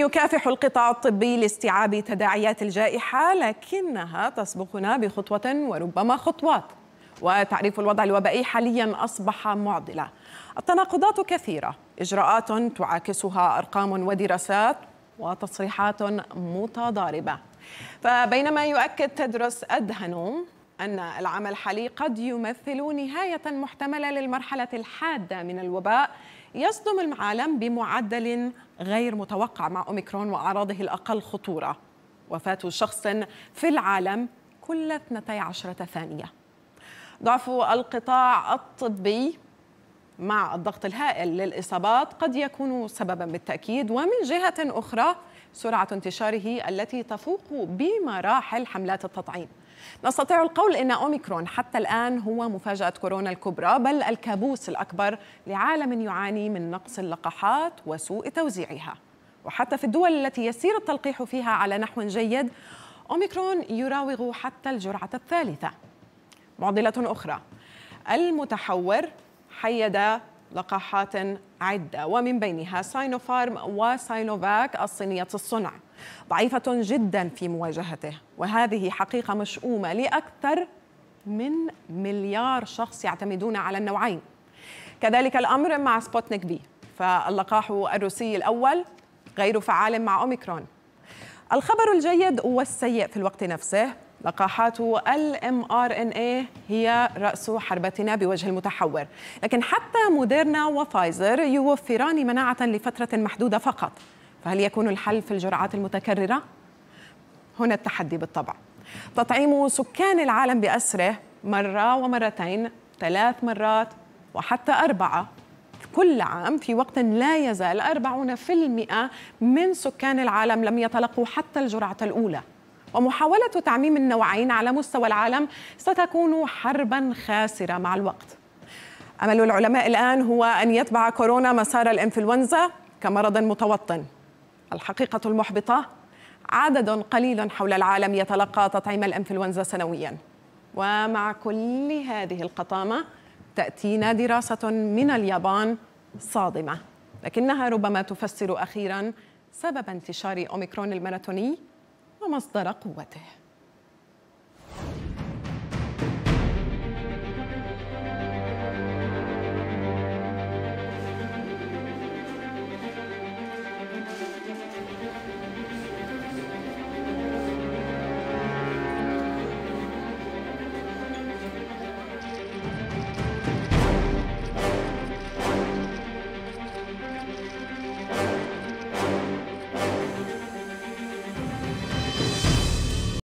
يكافح القطاع الطبي لاستيعاب تداعيات الجائحة لكنها تسبقنا بخطوة وربما خطوات وتعريف الوضع الوبائي حاليا أصبح معضلة التناقضات كثيرة إجراءات تعاكسها أرقام ودراسات وتصريحات متضاربة فبينما يؤكد تدرس أدهنوم أن العمل الحالي قد يمثل نهاية محتملة للمرحلة الحادة من الوباء يصدم العالم بمعدل غير متوقع مع أوميكرون وأعراضه الأقل خطورة وفاة شخص في العالم كل 12 ثانية ضعف القطاع الطبي مع الضغط الهائل للإصابات قد يكون سببا بالتأكيد ومن جهة أخرى سرعة انتشاره التي تفوق بمراحل حملات التطعيم نستطيع القول ان اوميكرون حتى الان هو مفاجاه كورونا الكبرى بل الكابوس الاكبر لعالم يعاني من نقص اللقاحات وسوء توزيعها وحتى في الدول التي يسير التلقيح فيها على نحو جيد اوميكرون يراوغ حتى الجرعه الثالثه معضله اخرى المتحور حيد لقاحات عدة ومن بينها ساينوفارم وساينوفاك الصينية الصنع ضعيفة جدا في مواجهته وهذه حقيقة مشؤومة لأكثر من مليار شخص يعتمدون على النوعين كذلك الأمر مع سبوتنيك بي فاللقاح الروسي الأول غير فعال مع أوميكرون الخبر الجيد والسيء في الوقت نفسه لقاحات الام ار ان اي هي راس حربتنا بوجه المتحور، لكن حتى موديرنا وفايزر يوفران مناعه لفتره محدوده فقط، فهل يكون الحل في الجرعات المتكرره؟ هنا التحدي بالطبع. تطعيم سكان العالم باسره مره ومرتين، ثلاث مرات وحتى اربعه كل عام في وقت لا يزال 40% من سكان العالم لم يتلقوا حتى الجرعه الاولى. ومحاولة تعميم النوعين على مستوى العالم ستكون حربا خاسرة مع الوقت أمل العلماء الآن هو أن يتبع كورونا مسار الإنفلونزا كمرض متوطن الحقيقة المحبطة عدد قليل حول العالم يتلقى تطعيم الإنفلونزا سنوياً ومع كل هذه القطامة تأتينا دراسة من اليابان صادمة لكنها ربما تفسر أخيراً سبب انتشار أوميكرون الماراثوني ومصدر قوته